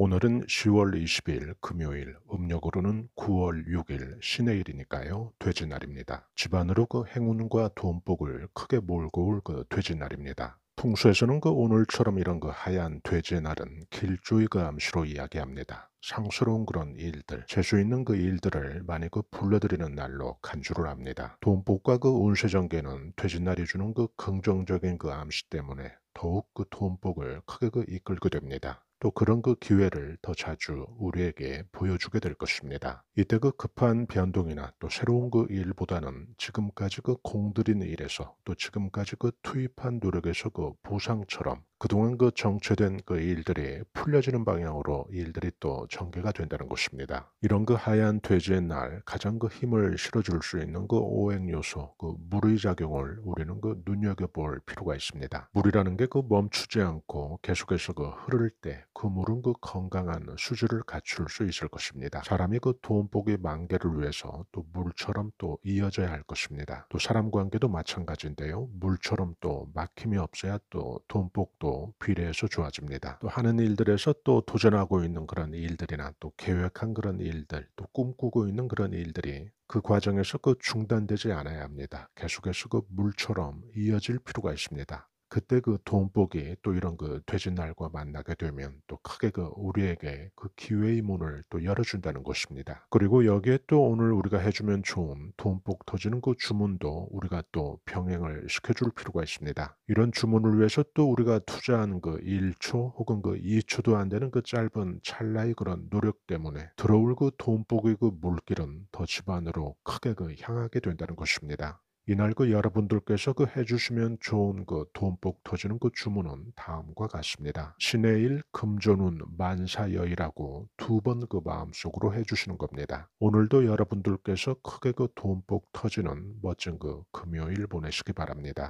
오늘은 10월 20일 금요일, 음력으로는 9월 6일 신의일이니까요. 돼지날입니다. 집안으로 그 행운과 돈복을 크게 몰고 올 그 돼지날입니다. 풍수에서는 그 오늘처럼 이런 그 하얀 돼지 날은 길주의 그 암시로 이야기합니다. 상스러운 그런 일들, 재수 있는 그 일들을 많이 그 불러들이는 날로 간주를 합니다. 돈복과 그 운세전개는 돼지날이 주는 그 긍정적인 그 암시 때문에 더욱 그 돈복을 크게 그 이끌게 됩니다. 또 그런 그 기회를 더 자주 우리에게 보여주게 될 것입니다. 이때 그 급한 변동이나 또 새로운 그 일보다는 지금까지 그 공들인 일에서 또 지금까지 그 투입한 노력에서 그 보상처럼 그동안 그 정체된 그 일들이 풀려지는 방향으로 일들이 또 전개가 된다는 것입니다. 이런 그 하얀 돼지의 날 가장 그 힘을 실어줄 수 있는 그 오행 요소, 그 물의 작용을 우리는 그 눈여겨볼 필요가 있습니다. 물이라는 게 그 멈추지 않고 계속해서 그 흐를 때그 물은 그 건강한 수질을 갖출 수 있을 것입니다. 사람이 그 돈복의 만개를 위해서 또 물처럼 또 이어져야 할 것입니다. 또 사람 관계도 마찬가지인데요. 물처럼 또 막힘이 없어야 또 돈복도 비례해서 좋아집니다. 또 하는 일들에서 또 도전하고 있는 그런 일들이나 또 계획한 그런 일들, 또 꿈꾸고 있는 그런 일들이 그 과정에서 그 중단되지 않아야 합니다. 계속해서 그 물처럼 이어질 필요가 있습니다. 그때 그 돈복이 또 이런 그돼지날과 만나게 되면 또 크게 그 우리에게 그 기회의 문을 또 열어준다는 것입니다. 그리고 여기에 또 오늘 우리가 해주면 좋은 돈복 터지는 그 주문도 우리가 또 병행을 시켜줄 필요가 있습니다. 이런 주문을 위해서 또 우리가 투자하는그 1초 혹은 그 2초도 안 되는 그 짧은 찰나의 그런 노력 때문에 들어올 그 돈복의 그 물길은 더 집안으로 크게 그 향하게 된다는 것입니다. 이날 그 여러분들께서 그 해주시면 좋은 그 돈복 터지는 그 주문은 다음과 같습니다. 신의일 금전운 만사여이라고 두 번 그 마음속으로 해주시는 겁니다. 오늘도 여러분들께서 크게 그 돈복 터지는 멋진 그 금요일 보내시기 바랍니다.